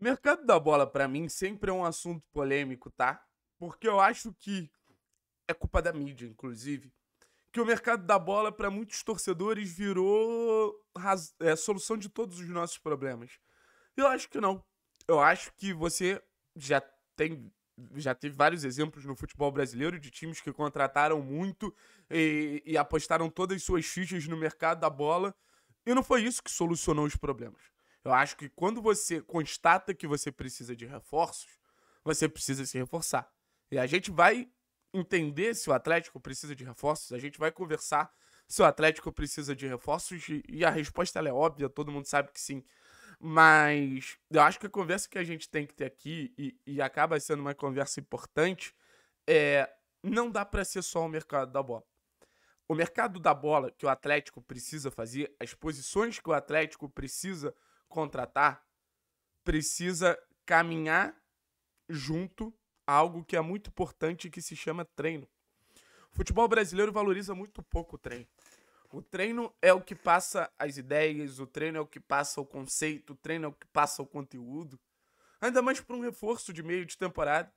Mercado da bola, para mim, sempre é um assunto polêmico, tá? Porque eu acho que é culpa da mídia, inclusive. Que o mercado da bola, para muitos torcedores, virou é, solução de todos os nossos problemas. Eu acho que não. Eu acho que você já tem já teve vários exemplos no futebol brasileiro de times que contrataram muito e, e apostaram todas suas fichas no mercado da bola. E não foi isso que solucionou os problemas. Eu acho que quando você constata que você precisa de reforços, você precisa se reforçar. E a gente vai entender se o Atlético precisa de reforços, a gente vai conversar se o Atlético precisa de reforços e a resposta é óbvia, todo mundo sabe que sim. Mas eu acho que a conversa que a gente tem que ter aqui, e, e acaba sendo uma conversa importante, é não dá para ser só o mercado da bola. O mercado da bola que o Atlético precisa fazer, as posições que o Atlético precisa contratar precisa caminhar junto a algo que é muito importante que se chama treino. O futebol brasileiro valoriza muito pouco o treino. O treino é o que passa as ideias, o treino é o que passa o conceito, o treino é o que passa o conteúdo. Ainda mais para um reforço de meio de temporada.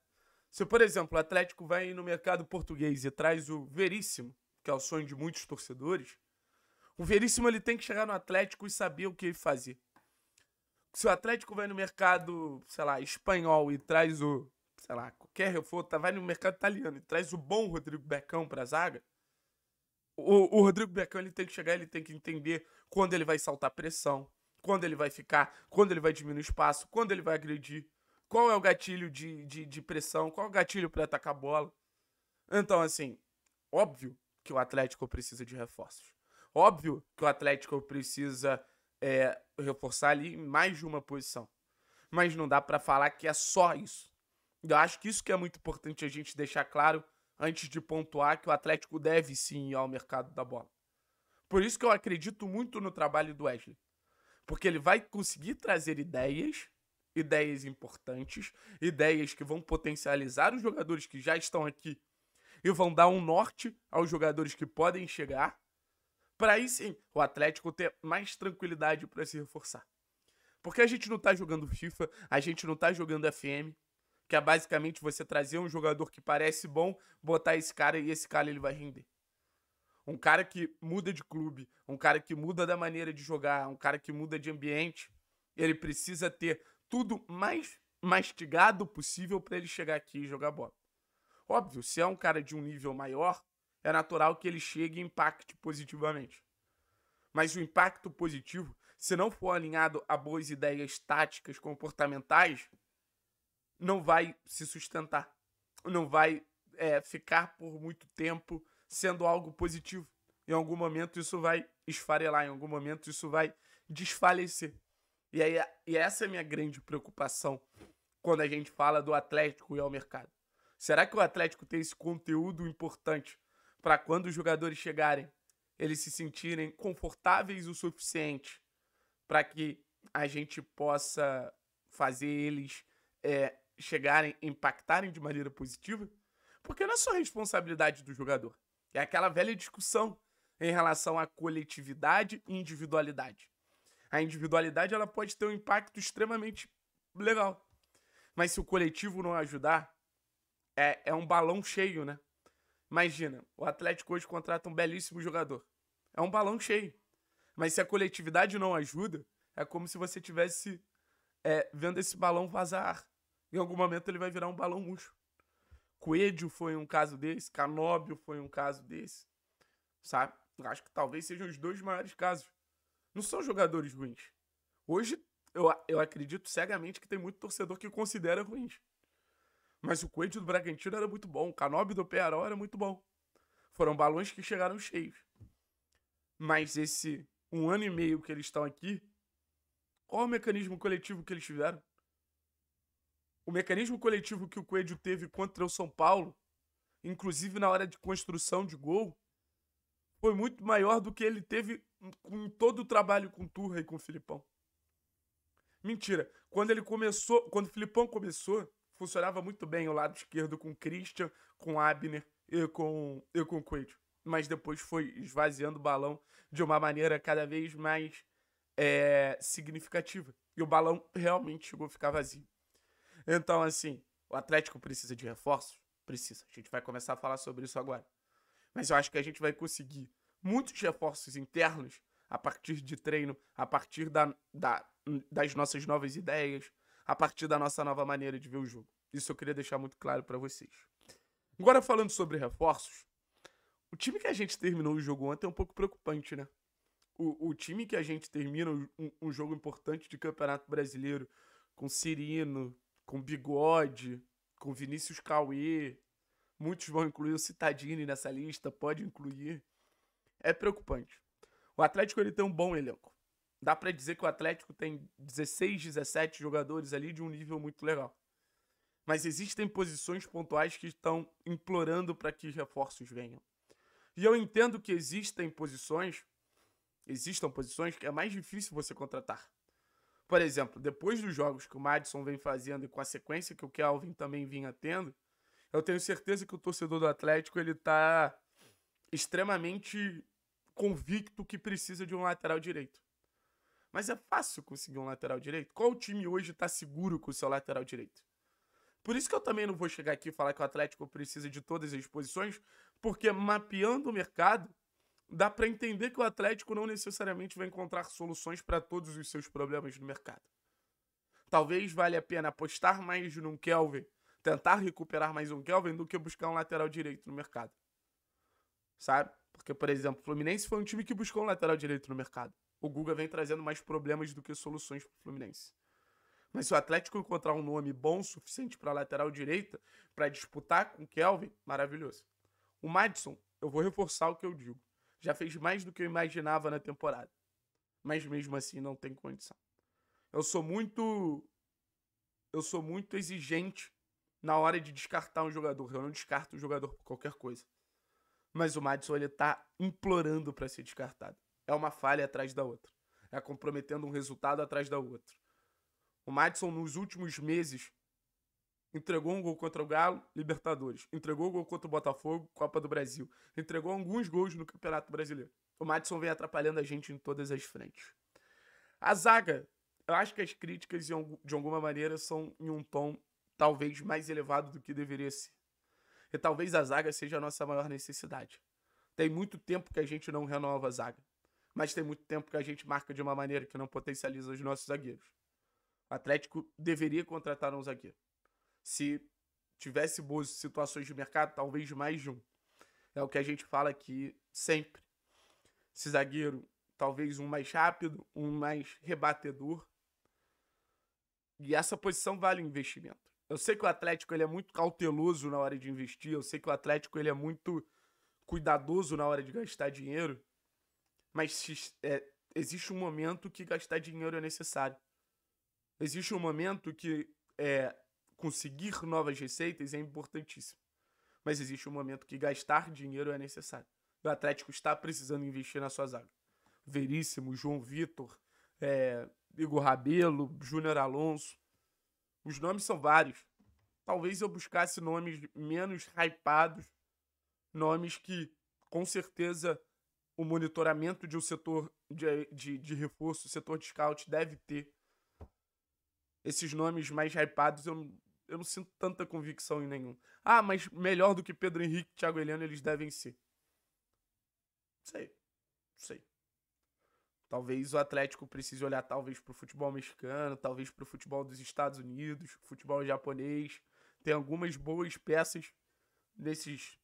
Se, por exemplo, o Atlético vai no mercado português e traz o Veríssimo, que é o sonho de muitos torcedores, o Veríssimo ele tem que chegar no Atlético e saber o que ele fazer se o Atlético vai no mercado, sei lá, espanhol e traz o, sei lá, qualquer reforço, tá, vai no mercado italiano e traz o bom Rodrigo Becão pra zaga, o, o Rodrigo Becão ele tem que chegar, ele tem que entender quando ele vai saltar pressão, quando ele vai ficar, quando ele vai diminuir espaço, quando ele vai agredir, qual é o gatilho de, de, de pressão, qual é o gatilho para atacar a bola. Então, assim, óbvio que o Atlético precisa de reforços. Óbvio que o Atlético precisa é, reforçar ali mais de uma posição. Mas não dá para falar que é só isso. Eu acho que isso que é muito importante a gente deixar claro antes de pontuar que o Atlético deve sim ir ao mercado da bola. Por isso que eu acredito muito no trabalho do Wesley. Porque ele vai conseguir trazer ideias, ideias importantes, ideias que vão potencializar os jogadores que já estão aqui e vão dar um norte aos jogadores que podem chegar para aí sim, o Atlético ter mais tranquilidade para se reforçar. Porque a gente não tá jogando FIFA, a gente não tá jogando FM, que é basicamente você trazer um jogador que parece bom, botar esse cara e esse cara ele vai render. Um cara que muda de clube, um cara que muda da maneira de jogar, um cara que muda de ambiente, ele precisa ter tudo mais mastigado possível para ele chegar aqui e jogar bola. Óbvio, se é um cara de um nível maior, é natural que ele chegue e impacte positivamente. Mas o impacto positivo, se não for alinhado a boas ideias táticas comportamentais, não vai se sustentar. Não vai é, ficar por muito tempo sendo algo positivo. Em algum momento isso vai esfarelar, em algum momento isso vai desfalecer. E, aí, e essa é a minha grande preocupação quando a gente fala do Atlético e ao mercado. Será que o Atlético tem esse conteúdo importante para quando os jogadores chegarem, eles se sentirem confortáveis o suficiente para que a gente possa fazer eles é, chegarem, impactarem de maneira positiva? Porque não é só responsabilidade do jogador. É aquela velha discussão em relação à coletividade e individualidade. A individualidade ela pode ter um impacto extremamente legal. Mas se o coletivo não ajudar, é, é um balão cheio, né? Imagina, o Atlético hoje contrata um belíssimo jogador. É um balão cheio. Mas se a coletividade não ajuda, é como se você tivesse é, vendo esse balão vazar. Em algum momento ele vai virar um balão murcho. Coelho foi um caso desse, Canóbio foi um caso desse. Sabe? Acho que talvez sejam os dois maiores casos. Não são jogadores ruins. Hoje, eu, eu acredito cegamente que tem muito torcedor que considera ruins. Mas o coelho do Bragantino era muito bom. O Canobi do Pearol era muito bom. Foram balões que chegaram cheios. Mas esse um ano e meio que eles estão aqui, qual o mecanismo coletivo que eles tiveram? O mecanismo coletivo que o Coelho teve contra o São Paulo, inclusive na hora de construção de gol, foi muito maior do que ele teve com todo o trabalho com o Turra e com o Filipão. Mentira, quando ele começou, quando o Filipão começou, funcionava muito bem o lado esquerdo com Christian, com Abner e com, e com Quaid. Mas depois foi esvaziando o balão de uma maneira cada vez mais é, significativa. E o balão realmente chegou a ficar vazio. Então, assim, o Atlético precisa de reforços? Precisa. A gente vai começar a falar sobre isso agora. Mas eu acho que a gente vai conseguir muitos reforços internos a partir de treino, a partir da, da, das nossas novas ideias, a partir da nossa nova maneira de ver o jogo. Isso eu queria deixar muito claro para vocês. Agora falando sobre reforços, o time que a gente terminou o jogo ontem é um pouco preocupante, né? O, o time que a gente termina um, um, jogo importante de Campeonato Brasileiro com Cirino, com Bigode, com Vinícius Cauê, muitos vão incluir o Citadini nessa lista, pode incluir. É preocupante. O Atlético ele tem um bom elenco dá para dizer que o Atlético tem 16, 17 jogadores ali de um nível muito legal. Mas existem posições pontuais que estão implorando para que reforços venham. E eu entendo que existem posições, existam posições que é mais difícil você contratar. Por exemplo, depois dos jogos que o Madison vem fazendo e com a sequência que o Kelvin também vinha tendo, eu tenho certeza que o torcedor do Atlético ele tá extremamente convicto que precisa de um lateral direito. Mas é fácil conseguir um lateral direito? Qual time hoje tá seguro com o seu lateral direito? Por isso que eu também não vou chegar aqui e falar que o Atlético precisa de todas as posições, porque mapeando o mercado, dá para entender que o Atlético não necessariamente vai encontrar soluções para todos os seus problemas no mercado. Talvez valha a pena apostar mais num Kelvin, tentar recuperar mais um Kelvin do que buscar um lateral direito no mercado. Sabe? Porque, por exemplo, o Fluminense foi um time que buscou um lateral direito no mercado o Guga vem trazendo mais problemas do que soluções para o Fluminense. Mas se o Atlético encontrar um nome bom o suficiente para lateral direita, para disputar com o Kelvin, maravilhoso. O Madison, eu vou reforçar o que eu digo. Já fez mais do que eu imaginava na temporada. Mas mesmo assim não tem condição. Eu sou muito eu sou muito exigente na hora de descartar um jogador. Eu não descarto um jogador por qualquer coisa. Mas o Madison ele tá implorando para ser descartado é uma falha atrás da outra. É comprometendo um resultado atrás da outra. O Madison, nos últimos meses, entregou um gol contra o Galo, Libertadores. Entregou um gol contra o Botafogo, Copa do Brasil. Entregou alguns gols no Campeonato Brasileiro. O Madison vem atrapalhando a gente em todas as frentes. A zaga, eu acho que as críticas, de alguma maneira, são em um tom talvez mais elevado do que deveria ser. E talvez a zaga seja a nossa maior necessidade. Tem muito tempo que a gente não renova a zaga mas tem muito tempo que a gente marca de uma maneira que não potencializa os nossos zagueiros. O Atlético deveria contratar um zagueiro. Se tivesse boas situações de mercado, talvez mais de um. É o que a gente fala aqui sempre. Esse zagueiro, talvez um mais rápido, um mais rebatedor. E essa posição vale o investimento. Eu sei que o Atlético ele é muito cauteloso na hora de investir, eu sei que o Atlético ele é muito cuidadoso na hora de gastar dinheiro, mas é, existe um momento que gastar dinheiro é necessário. Existe um momento que é, conseguir novas receitas é importantíssimo. Mas existe um momento que gastar dinheiro é necessário. O Atlético está precisando investir na sua zaga. Veríssimo, João Vitor, é, Igor Rabelo, Júnior Alonso. Os nomes são vários. Talvez eu buscasse nomes menos hypados, nomes que com certeza o monitoramento de um setor de, de, de reforço, setor de scout deve ter. Esses nomes mais hypados, eu, eu não sinto tanta convicção em nenhum. Ah, mas melhor do que Pedro Henrique e Thiago Heleno eles devem ser. Sei. Sei. Talvez o Atlético precise olhar talvez para o futebol mexicano, talvez para o futebol dos Estados Unidos, futebol japonês. Tem algumas boas peças nesses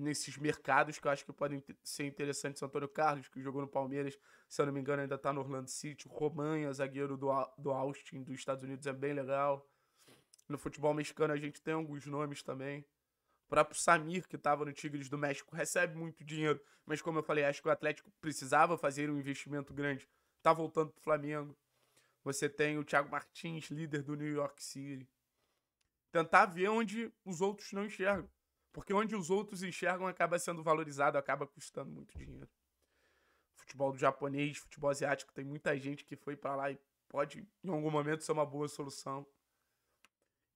nesses mercados que eu acho que podem ser interessantes. Antônio Carlos, que jogou no Palmeiras, se eu não me engano, ainda está no Orlando City. Romanha, é zagueiro do, do Austin, dos Estados Unidos, é bem legal. No futebol mexicano a gente tem alguns nomes também. O próprio Samir, que estava no Tigres do México, recebe muito dinheiro. Mas como eu falei, acho que o Atlético precisava fazer um investimento grande. Tá voltando para o Flamengo. Você tem o Thiago Martins, líder do New York City. Tentar ver onde os outros não enxergam porque onde os outros enxergam acaba sendo valorizado, acaba custando muito dinheiro. Futebol do japonês, futebol asiático, tem muita gente que foi para lá e pode, em algum momento, ser uma boa solução.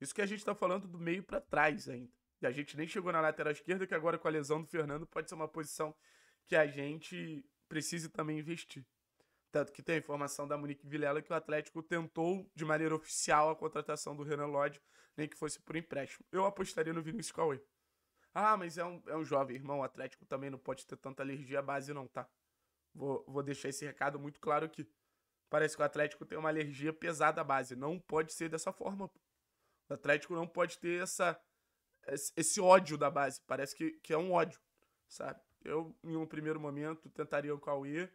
Isso que a gente está falando do meio para trás ainda. E a gente nem chegou na lateral esquerda, que agora com a lesão do Fernando pode ser uma posição que a gente precise também investir. Tanto que tem a informação da Monique Vilela que o Atlético tentou de maneira oficial a contratação do Renan Lodge, nem que fosse por empréstimo. Eu apostaria no Vinícius Cauê. Ah, mas é um, é um jovem, irmão. O Atlético também não pode ter tanta alergia à base, não, tá? Vou, vou deixar esse recado muito claro aqui. Parece que o Atlético tem uma alergia pesada à base. Não pode ser dessa forma. O Atlético não pode ter essa, esse ódio da base. Parece que, que é um ódio, sabe? Eu, em um primeiro momento, tentaria o Cauê.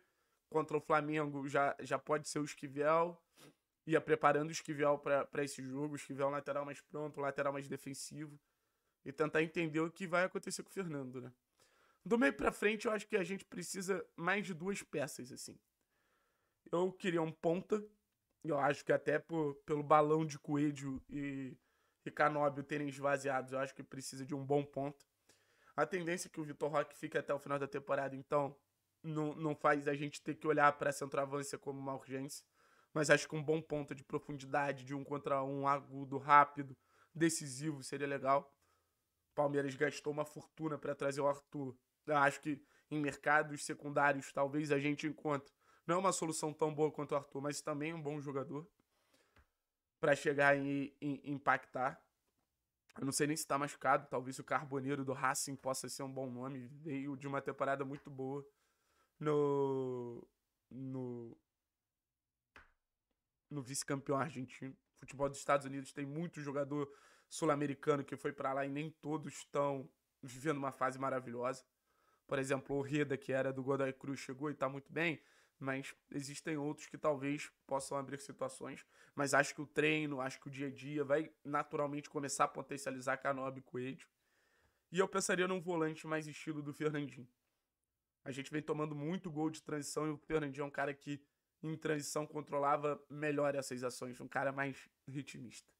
Contra o Flamengo já, já pode ser o Esquivel. Ia preparando o Esquivel para esse jogo. O Esquivel é lateral mais pronto, lateral mais defensivo e tentar entender o que vai acontecer com o Fernando, né? Do meio para frente, eu acho que a gente precisa mais de duas peças, assim. Eu queria um ponta, eu acho que até por, pelo balão de Coelho e, e Canóbio terem esvaziados, eu acho que precisa de um bom ponta. A tendência é que o Vitor Roque fique até o final da temporada, então não, não faz a gente ter que olhar para a centroavância como uma urgência. Mas acho que um bom ponta de profundidade, de um contra um, agudo, rápido, decisivo, seria legal. Palmeiras gastou uma fortuna para trazer o Arthur. Acho que em mercados secundários talvez a gente encontre. Não é uma solução tão boa quanto o Arthur, mas também um bom jogador para chegar e, impactar. Eu não sei nem se está machucado, talvez o Carboneiro do Racing possa ser um bom nome. Veio de uma temporada muito boa no. no. no vice-campeão argentino. futebol dos Estados Unidos tem muito jogador sul-americano que foi para lá e nem todos estão vivendo uma fase maravilhosa. Por exemplo, o Reda, que era do Godoy Cruz, chegou e está muito bem, mas existem outros que talvez possam abrir situações. Mas acho que o treino, acho que o dia a dia vai naturalmente começar a potencializar Canob e Coelho. E eu pensaria num volante mais estilo do Fernandinho. A gente vem tomando muito gol de transição e o Fernandinho é um cara que, em transição, controlava melhor essas ações, um cara mais ritmista.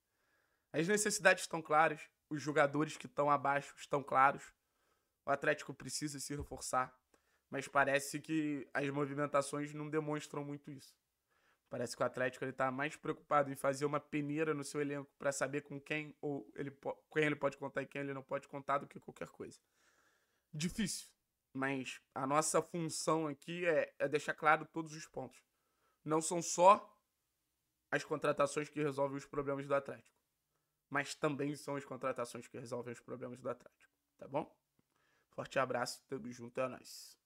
As necessidades estão claras, os jogadores que estão abaixo estão claros. O Atlético precisa se reforçar, mas parece que as movimentações não demonstram muito isso. Parece que o Atlético está mais preocupado em fazer uma peneira no seu elenco para saber com quem ou ele quem ele pode contar e quem ele não pode contar do que qualquer coisa. Difícil, mas a nossa função aqui é, é deixar claro todos os pontos. Não são só as contratações que resolvem os problemas do Atlético mas também são as contratações que resolvem os problemas do Atlético, tá bom? Forte abraço, tamo junto, é nóis.